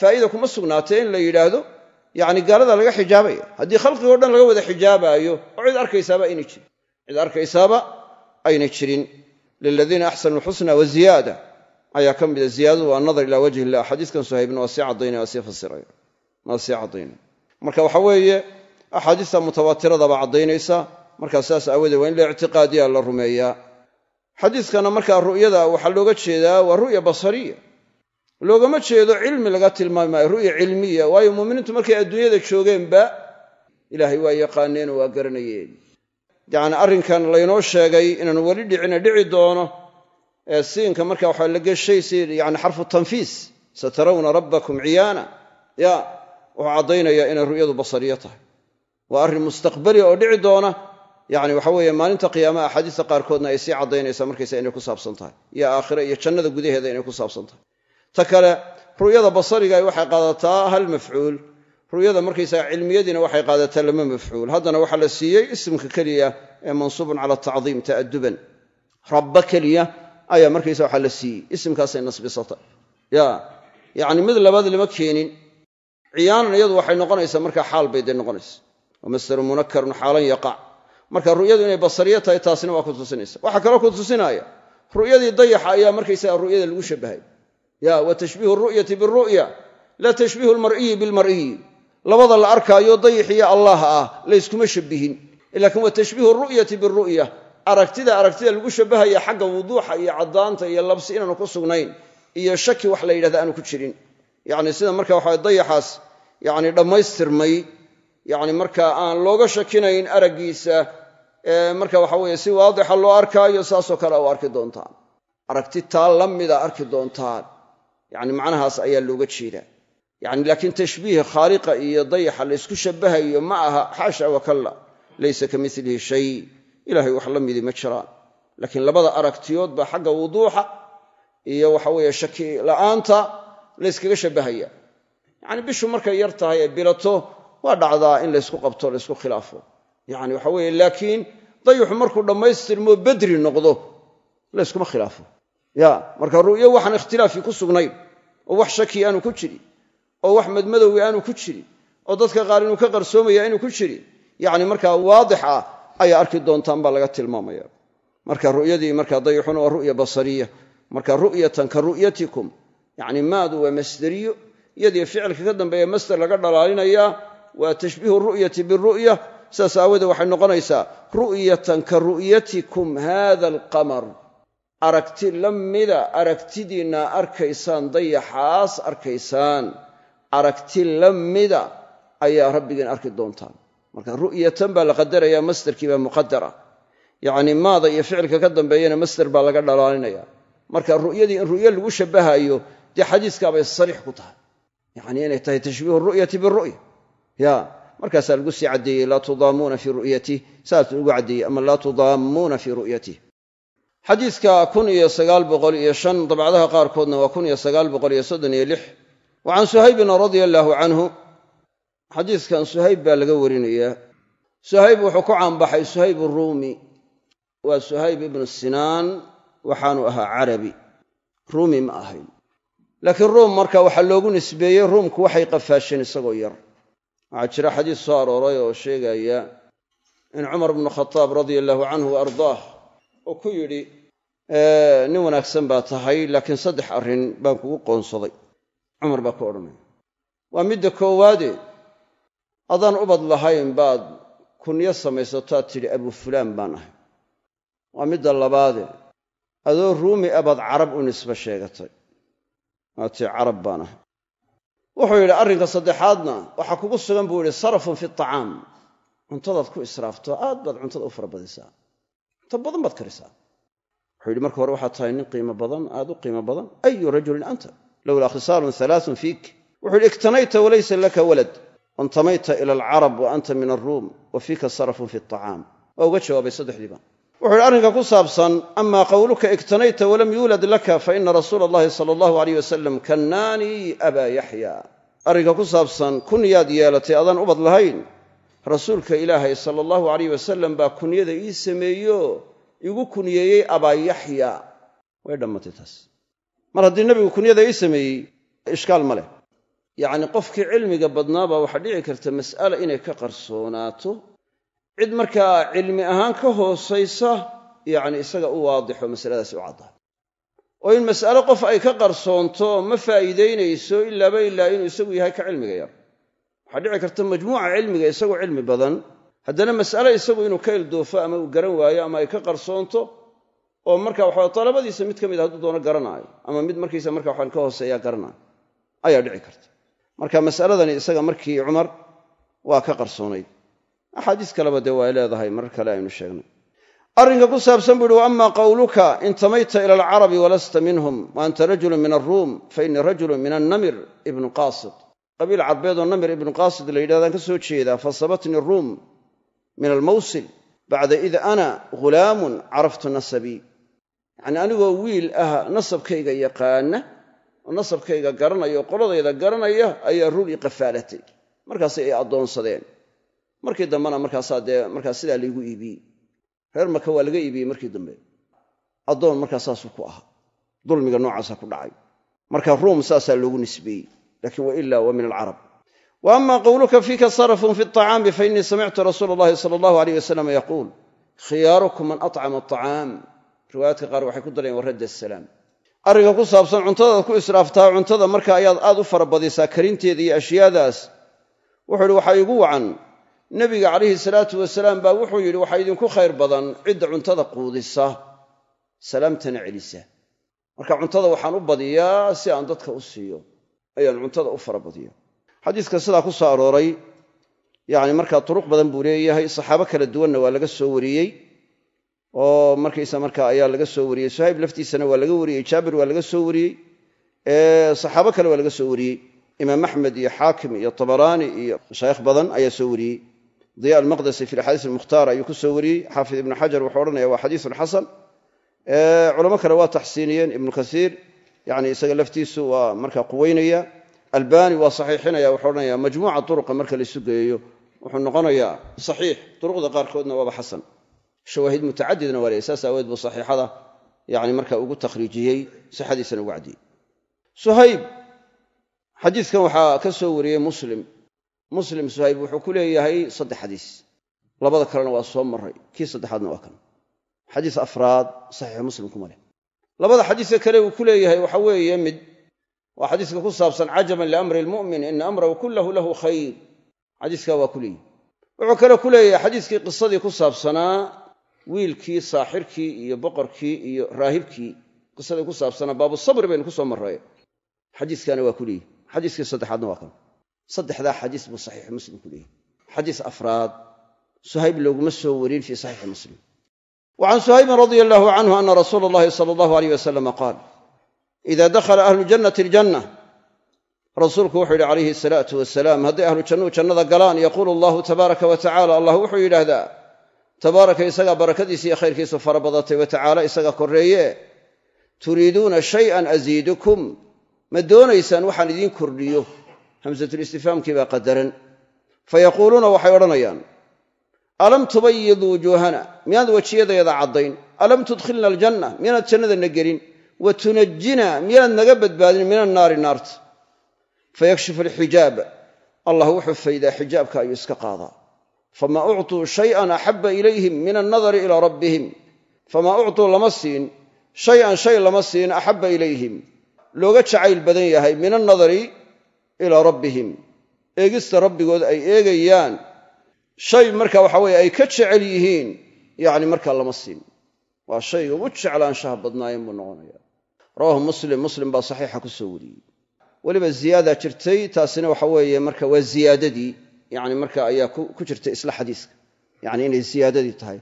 Speaker 1: faa'ida kuma sugnaatee in la yidhaahdo yacni gaalada laga xijaabaya haddii khalqigoo dhan laga wada xijaabaayo oo cid arkaysaaba aynay jirin cid arkaysaaba aynay jirin liladiina axsanu lxusna waziyaada ayaa ka mid a ah ziyaadadu waa nadar ilaa wajhi illah xadiiskan suhaybna waa sii cadaynaya waa sii fasiray waa sii caddaynaya marka waxa weeye axaadiista mutawaatiradaba caddaynaysa markaa saas aawadeed waa in la ictiqaadiya la rumeeyaa xadiiskana markaa ru'yada waxaa looga jeedaa waa ru'ya basariya loogama jeedo cilmi laga tilmaami ru'ya cilmiya waayo muuminiintu markay adduunyada joogeenba ilaahay waa yaqaaneen oo waa garanayeen yacni arrinkan laynoo sheegay inaan weli dhicina dhici doono siinka marka waxaa la geshay syani xarfu tanfiis satarawna rabbakum ciyaana ya wuxuu caddaynayaa inay ru'yadu basariyo tahay waa arrin mustaqbali oo dhici doona yani waxa weeye maalinta qiyaamaha axaadiista qaarkoodna ay sii caddaynaysaa markaysa inay ku saabsan tahay iyo aakhira iyo jannada gudaheeda inay ku saabsan tahay ta kale ru'yada basariga waxay qaadataa hal mafcuul ru'yada markaysaa cilmiyadiina waxay qaadataa lama mafcuul haddana waxaa la siiyey ismka keliya ee mansuubun cala tacdiim ta'aduban rabba keliya ayaa markaysa waxaa la siiyey isimkaasay nasbisatay ya yacni mid labaad lama keenin ciyaanan iyadu waxay noqonaysaa markaa xaal bay dee noqonaysa wa munakarun xaalan yaqac marka ru'yadu inay basariya tahay taasina waa ku tusinaysa waxaa kaloo ku tusinaya ru'yadii dayaxa ayaa markaysaga ru'yada lagu shabahay ya wa tashbiihu ru'yati biru'ya laa tashbiihu lmar'iyi bilmar'iyi labada la arkaayo dayaxiyo allaah ah layskuma shabihin laakiin wa tashbiihu ru'yati biru'ya aragtida aragtida lagu shabahaya xagga wuduuxa iyo cadaanta iyo labsi inaanu ku sugnayn iyo shaki wax la yidhahda aanu ku jirin yani sida marka waxaa dayaxaas yani dhammaystirmay yani markaa aan looga shakinayn araggiisa marka waxa weeye si waadixa loo arkaayo saasoo kale u arki doontaan aragti taa la mida arki doontaan yani macnahaas ayaa looga jeeda yani laakiin tashbiih khaaliqa iyo dayaxa laysku shabahayo ma aha xaasha wakalla laysa ka milihi shay ilaahay wax la midi ma jiraan laakiin labada aragtiyood baa xagga wuduuxa iyo waxa weeye shaki la'aanta la yskaga shabbahaya yacni bishu markay yar tahay ee bilato waa dhacdaa in laysku qabto laysku khilaafo yani waxa weeye laakiin dayuxu markuu dhammaystirmoo bedri noqdo layskuma khilaafo ya marka ru'yo waxaan ikhtilaafi ku sugnayn oo wax shaki aanu ku jirin oo wax madmadowi aanu ku jirin oo dadka qaar inuu ka qarsoomaya aanu ku jirin yacni markaa waadix ah ayaa arki doontaan baa laga tilmaamaya marka ru'yadii markaa dayuxuna waa ru'ya basariya marka ru'yatan ka ru'yatikum yacni maadu waa masderiyo iyadiyo ficilka ka dambeeya masder laga dhalaalinayaa waa tashbiihu ru'yati biru'ya sidaas aawadee waxay noqonaysaa ru'yatan ka ru'yatikum haada alqamar aragti la mida aragtidiinna arkaysaan dayaxaas arkaysaan aragti la mida ayaa rabbigiin arki doontaan marka ru'yatan baa la qadaraya masderkii baa muqadara yacni maada iyo ficilka ka dambeeyana masder baa laga dhalaalinaya marka ru'yadii in ru'yo lagu shabahayo dee xadiiskaabay sariix ku tahay yacni inay tahay tashbiihu ru'yati biru'ya ya markaasaa lagu sii caddeeyey laa tudaamuuna fii ru'yatih saas lagu caddeeyey ama laa tudaamuuna fii ru'yatih xadiidka kun iyo sagaal boqol iyo shan dabcadaha qaarkoodna waa kun iyo sagaal boqol iyo soddon iyo lix wa can suhaybin radia allaahu canhu xadiidkan suhayb baa laga warinayaa suhayb wuxuu ku caanbaxay suhayb ruumi waa suhayb ibnu sinaan waxaanu ahaa carabi ruumi ma ahayn laakiin ruum marka waxaa loogu nisbeeyey ruumku waxay qafaasheen isagoo yar waxaa jira xadiis soo arooray oo sheegaya in cumar bnu khataab radia allaahu canhu wa ardaah uu ku yidhi nin wanaagsan baa tahay laakiin saddex arrin baan kugu qoonsaday cumar baa ku odhanaya waa midda koowaade adaan ubad lahayn baad kunyo samaysataa tidhi abufulaan baan ahay waa midda labaade adoo ruumi a baad carab u nisba sheegatay waatii carab baan ahay wuxuu yidhi arrinka saddexaadna waxaa kugu sugan buu yidhi sarafun fi tacaam cuntadaad ku israafto aad baad cuntada u farabadisaa cunto badan baad karisaa wuxuu yidhi marka hore waxaad tahay nin qiimo badan aad u qiimo badan ayu rajulin anta lowlaa khisaalun alaaun fiik wuxuu yidhi igtanayta walaysa laka walad ontamayta ila alcarab wa anta min alruum wa fiika sarafun fi acaam waa uga jawaabay saddexdiiba wuxuu yidhi arrinka ku saabsan amaa qowluka igtanayta walam yuulad laka fa ina rasuula allahi sala allahu alayh wasalam kannaani abaa yaxya arrinka ku saabsan kunyaad yeelatay adaan ubad lahayn rasuulka ilaahay sala allahu alayh wasalam baa kunyada ii sameeyo igu kunyeeyey abaa yaxya way dhammatay taas mar haddii nebigu kunyada ii sameeyey ishkaal ma leh yacni qofkii cilmiga badnaabaa waxaa dhici karta mas'ala inay ka qarsoonaato cid markaa cilmi ahaan ka hoosaysa yani isaga u waadixo masaladaas u cadda oo in mas'alo qof ay ka qarsoonto ma faa'iidaynayso ilaaba ilaa inuu isagu yahay ka cilmiga yar waxaa dhici karta majmuuca cilmiga isagoo cilmi badan haddana mas'alo isagu inuu ka ilduufo ama uu garan waayo ama ay ka qarsoonto oo marka waxa talabadiisa mid ka mid a ah hadduu doono garanaayo ama mid markiisa marka waxaan ka hooseeya garanaayo ayaa dhici karta marka masaladani isaga markii cumar waa ka qarsoonayd axaadiis kaleba dee waa leedahay marar kale aynu sheegnay arrinka ku saabsan buu uhi wa ama qawluka intamayta ila alcarabi walasta minhum wa anta rajulu min alruum fa innii rajulun min annamir ibnu qaasid qabiil carbeedoo namir ibnu qaasid la yidhahdaan ka soo jeedaa fasabatnii ruum min almawsil bacda id ana ghulaamun caraftu nasabii yacnii anigoo wiil ah nasabkayga yaqaana nasabkayga garanaya oo qoladayda garanaya ayaa rul i qafaalatay markaas ay addoonsadeen markii dambena markaasaa dee markaas sidaa laygu iibiyey reer maka waa laga iibiyey markii dambe addoon markaa saasuu ku ahaa dulmiga noocaasa ku dhacay marka ruum saasaa loogu nisbeeyey lakin waila waa alcarab wa ama qowluka fiika sarafun fi acaami fa innii samictu rasuula allahi sala allahu aleyh wasalam yaquul khiyaarukum man acama acaam riwaayaadka qaar waxay ku darayeen wa arriga ku saabsan cuntadaad ku israaftaa cuntada marka ayaad aad u farabadisaa karinteeda iyo ashyaadaas wuxuu yihi waxaa igu wacan nebiga calayhi salaatu wasalaam baa wuxuu yidhi waxaa idinku khayr badan cidda cuntada quudisa salaamtana celisa marka cuntada waxaan u badiyaa si aan dadka u siiyo ayaan cuntada u farabadiya xadiiska sidaa ku soo arooray yacni markaa turuq badan buu leeyahay saxaabo kala duwanna waa laga soo wariyey oo markaysa marka ayaa laga soo wariyey suhayb laftiisana waa laga wariyey jaabir waa laga soo wariyey saxaabo kale waa laga soo wariyey imaam axmed iyo xaakim iyo tabaraani iyo mashaayikh badan ayaa soo wariyey diya almaqdasi fi axaadiis almukhtaar ayuu ku soo wariyey xaafid ibnu xajar wuxuu odhanaya waa xadiisun xasan culamo kale waa taxsiiniyeen ibnu kaiir yani isaga laftiisu waa marka quweynaya albani waa saxiixinaya wuxuu odhanaya majmuuca uruqa marka laysu geeyo wuxuu noqonayaa saxiix uruqda qaarkoodna waaba xasan shawaahid mutacadidna waa leeyahy saas aaweed buu saxiixada yani marka ugu takhriijiyey sixadiisana ugu cadiyey suhayb xadiidkan waxaa ka soo wariyey muslim muslim suhayb wuxuu ku leeyahay saddex xadiis labada kalena waa soo maray kii saddexaadna waa kan xadiis afraad saxiix muslim kuma leh labada xadiiska kale uu ku leeyahay waxa weeye mid waa xadiiska ku saabsan cajaban liamri lmu'min ina amrahu kullahu lahu khayr xadiiskaa waa ku leeyihi wuxuu kale ku leeyahay xadiiskii qisadii ku saabsanaa wiilkii saaxirkii iyo boqorkii iyo raahibkii qisaday ku saabsanaa baabu sabri baynu ku marray xadiiskaana waa ku leeyihi xadiiskii saddexaadna waa kan saddexdaa xadiis buu saxiix muslim ku leeyihi xadiis afraad suhayb looguma soo warin fii saxiixi muslim wa can suhaybin radia allaahu canhu ana rasuul allahi sala allahu aleyh wasalama qaal ida dakhala ahlu jannati aljanna rasuulku wuxuu yidhi calayhi salaatu wasalaam hadday ahlu jannuu jannada galaan yaquulu allahu tabaaraka wa tacala allah wuxuu yidhaahdaa tabaaraka isagaa barakadiisi iyo khayrkiisu fara badatay wa tacaala isaga korreeye turiiduuna shayan asiidukum ma doonaysaan waxaan idiin kordhiyo hamsatulistifaamkii baa qadaran fa yaquuluuna waxay odhanayaan alam tubayid wujuuhana miyaad wejiyadayada caddayn alam tudkhilna aljanna miyaanad jannada na gelin wa tunajjina miyaad naga badbaadin min annaari naarta fayakshifu alxijaab allah wuxuu faydaa xijaabka ayuu iska qaadaa fama uctuu shay-an axabba ilayhim min annadari ilaa rabbihim famaa uctuu lama siin shay-an shay lama siin axabba ilayhim looga jacayl badan yahay min annadari ilaa rabbihim eegista rabbigood ay eegayaan shay marka waxa weye ay ka jecel yihiin yacni markaa lama siin waa shayga ugu jeclaanshaha badnaayeen buu noqonaya rawaahu muslim muslim baa saxiixa ku soo wariyey weliba ziyaadaa jirtay taasina waxa marka waa ziyaadadii yani marka ayaa ku jirta isla xadiiska yani inay ziyaadadii tahay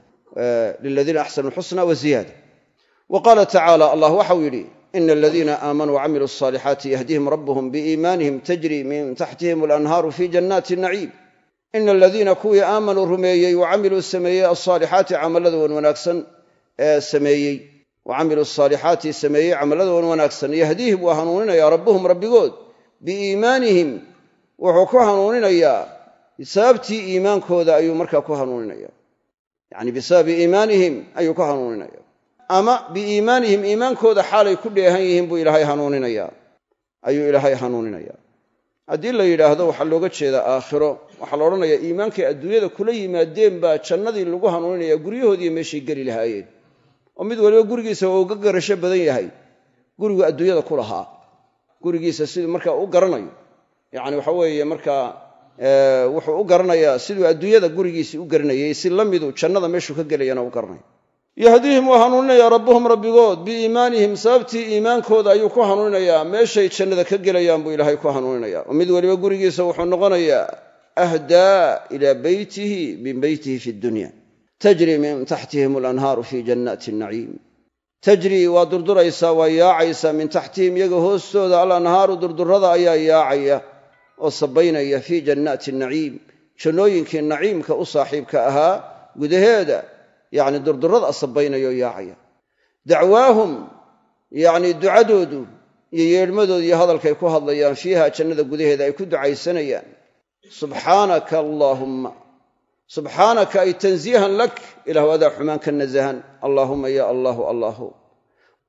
Speaker 1: liladiina axsanu lxusna wa ziyaada tacaala allah waxau yidhi ina aladiina aamanuu wacamiluu asaalixaati yahdihim rabbuhum biiimaanihim tajri min taxtihim alanhaaru fi jannaati naciim ina aladiina kuwii aamanuu rumeeyey wacamiluu sameeyey alsaalixaati camallada wanwanaagsan ee sameeyey wacamiluu saalixaati sameeyey camallada wanwanaagsan yahdiihim waa hanuuninayaa rabbuhum rabbigood biiimaanihim wuxuu ku hanuuninayaa bisababtii iimaankooda ayuu markaa ku hanuuninaya yacni bisababi iimaanihim ayuu ku hanuuninaya ama biiimaanihim iimaankooda xaalay ku dheehan yihiin buu ilaahay hanuuninayaa ayuu ilaahay hanuuninayaa haddii la yidhaahdo waxaa looga jeedaa aakhiro waxaa la odhanayaa iimaankay adduunyada kula yimaadeen baa jannadii lagu hanuuninayaa guryahoodiiyo meeshay geli lahaayeen oo mid waliba gurigiisa oo uga garasho badan yahay gurigu adduunyada ku lahaa gurigiisa siduu markaa u garanayo yacni waxa weeye markaa wuxuu u garanayaa siduu adduunyada gurigiisii u garanayay si la midu jannada meeshuu ka gelayana u garanaya yahdihim waa hanuuninayaa rabbuhum rabbigood biiimaanihim sababtii iimaankooda ayuu ku hanuuninayaa meeshay jannada ka gelayaan buu ilaahay ku hanuuninaya oo mid weliba gurigiisa wuxuu noqonayaa ahdaa ilaa beytihi min beytihi fi dunya tajri min taxtihim alanhaaru fi jannaati naciim tajrii waa durduraysaa waa yaacaysaa min taxtihim iyaga hoostooda alanhaaru durdurada ayaa yaacaya oo sabaynaya fii jannaati naciim jannooyinkii naciimka u saaxiibka ahaa gudaheeda yacni durdurada sabaynaya yaacaya dacwaahum yacni ducadoodu iyo yeedhmadoodu iyo hadalkay ku hadlayaan fiiha jannada gudaheeda ay ku ducaysanayaan subxaanaka allaahumma subxaanaka ay tanziihan lak ilahu adaa xumaan ka nasahan allaahuma ya allaahu allaahu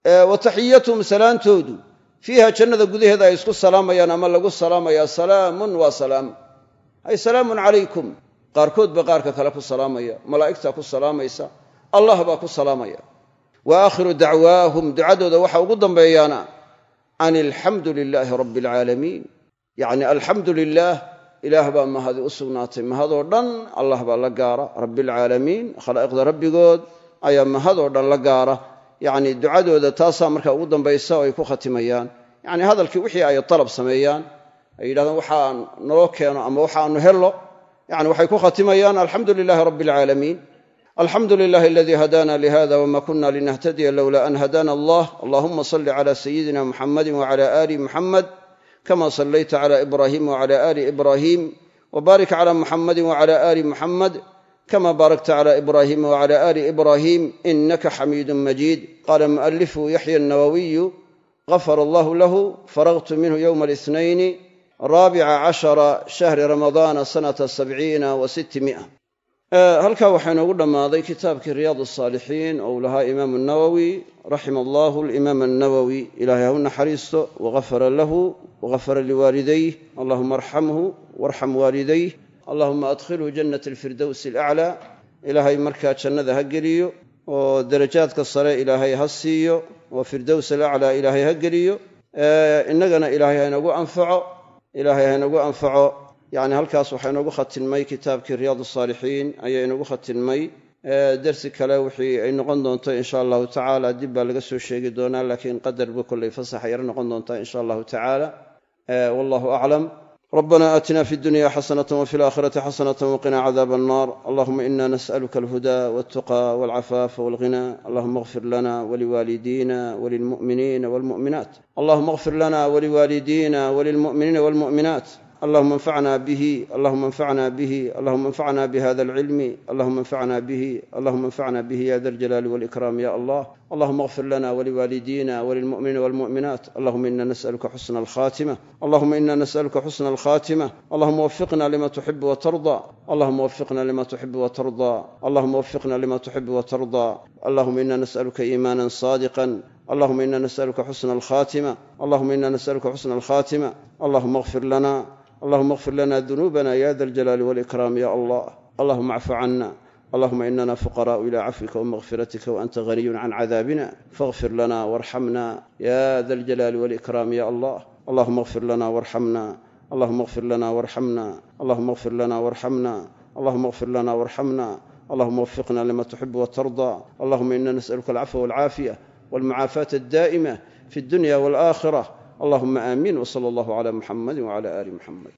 Speaker 1: wa taxiyathum salaantoodu fiiha jannada gudaheeda ay isku salaamayaan ama lagu salaamayaa salaamun waa salaam ay salaamun calaykum qaarkood baa qaarka kale ku salaamaya malaa'igtaa ku salaamaysa allah baa ku salaamaya wa aakhiru dacwaahum ducadooda waxa ugu dambeeyaana an alxamdu lilaahi rabbi alcaalamiin yacni alxamdu lilaah ilaah baa mahadi u sugnaatay mahadoo dhan allah baa la gaara rabbi alcaalamiin khalaa'iqda rabbigood ayaa mahadoo dhan la gaara yani ducadooda taasaa marka ugu dambaysa oo ay ku khatimayaan yani hadalkii wixii ay dalab sameeyaan ay yidhahdaan waxaan naloo keeno ama waxaanu hello yani waxay ku khatimayaan alxamdu lilahi rabbi alcaalamiin alxamdu lilahi aladii hadana lihada wma kuna linahtadiya lowla an hadana allah allahuma salli cala sayidina muxamadi wacala ali muxamed kama sallayta cala ibrahim wacala ali ibrahim wbarik cala muxamadi wacala ali muxamed kama baarakta cla ibrahima wcla ali ibrahim inaka xamiidu majiid qaala mualifu yaxya nawawiyu gafar allahu lahu faragtu minhu yowma alihnayn raabica cashara shahri ramadaana sanata sabciina wa sittimia halkaa waxaa inoogu dhammaaday kitaabkii riyaad asaalixiin ou lahaa imaamu nawowi raxima allahu alimaam annawowi ilaahay haw naxariisto wagafara lahu wagafara liwaalidayh allahuma arxamhu warxam waalidayh allahuma adkhilhu jannata alfirdowsi alaclaa ilaahay markaa jannada ha geliyo oo darajaadka sare ilaahay ha siiyo oo firdows alaclaa ilaahay ha geliyo innagana ilaahay haynagu anfaco ilaahay haynagu anfaco yacni halkaas waxaa inoogu khatinmay kitaabkii riyaad saalixiin ayaa inoogu khatinmay darsi kale wixii ay noqon doonto insha allahu tacaala dib baa laga soo sheegi doonaa laakiin qadar buu kollay fasaxa yar noqon doontaa insha allahu tacaala wallahu aclam ربنا آتنا في الدنيا حسنة وفي الآخرة حسنة وقنا عذاب النار اللهم إنا نسألك الهدى والتقى والعفاف والغنى اللهم اغفر لنا ولوالدينا وللمؤمنين والمؤمنات اللهم اغفر لنا ولوالدينا وللمؤمنين والمؤمنات اللهم انفعنا به اللهم انفعنا به اللهم انفعنا بهذا العلم اللهم انفعنا به اللهم انفعنا به يا ذا الجلال والإكرام يا الله اللهم اغفر لنا ولوالدينا وللمؤمنين والمؤمنات اللهم إنا نسألك حسن الخاتمة اللهم إنا نسألك حسن الخاتمة اللهم وفقنا لما تحب وترضى اللهم وفقنا لما تحب وترضى اللهم وفقنا لما تحب وترضى اللهم إنا نسألك إيمانا صادقا allahuma ina nasaluka xusna alkhaatima allahuma ina nasaluka xusna alkhaatima allahuma akfir lana allahuma akfir lana dunuubana ya da aljalaali walikraam ya allah allahuma acfu cana allahuma inana fuqaraau ila cafwika wamaqfiratika waanta haniyun can cadaabina faakfir lana warxamna ya da aljalaali walikraam ya allah allahuma akfir lana warxamna allahuma akfir lana warxamna allahuma akfir lana warxamna allahuma akfir lana warxamna allahuma wafiqna lima tuxibu watarda allahuma ina nas'aluka alcafwa walcaafiya walmucaafaata addaa'ima fi dunya walaaakhira allahuma aamiin wsala allahu cala muxamadi wcala aali muxamed